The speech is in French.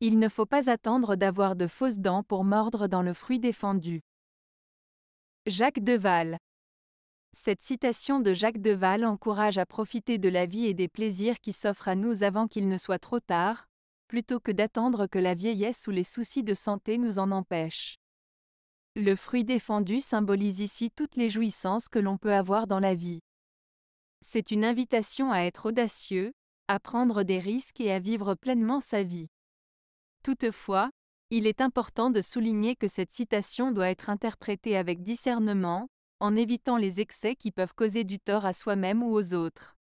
Il ne faut pas attendre d'avoir de fausses dents pour mordre dans le fruit défendu. Jacques Deval Cette citation de Jacques Deval encourage à profiter de la vie et des plaisirs qui s'offrent à nous avant qu'il ne soit trop tard, plutôt que d'attendre que la vieillesse ou les soucis de santé nous en empêchent. Le fruit défendu symbolise ici toutes les jouissances que l'on peut avoir dans la vie. C'est une invitation à être audacieux, à prendre des risques et à vivre pleinement sa vie. Toutefois, il est important de souligner que cette citation doit être interprétée avec discernement, en évitant les excès qui peuvent causer du tort à soi-même ou aux autres.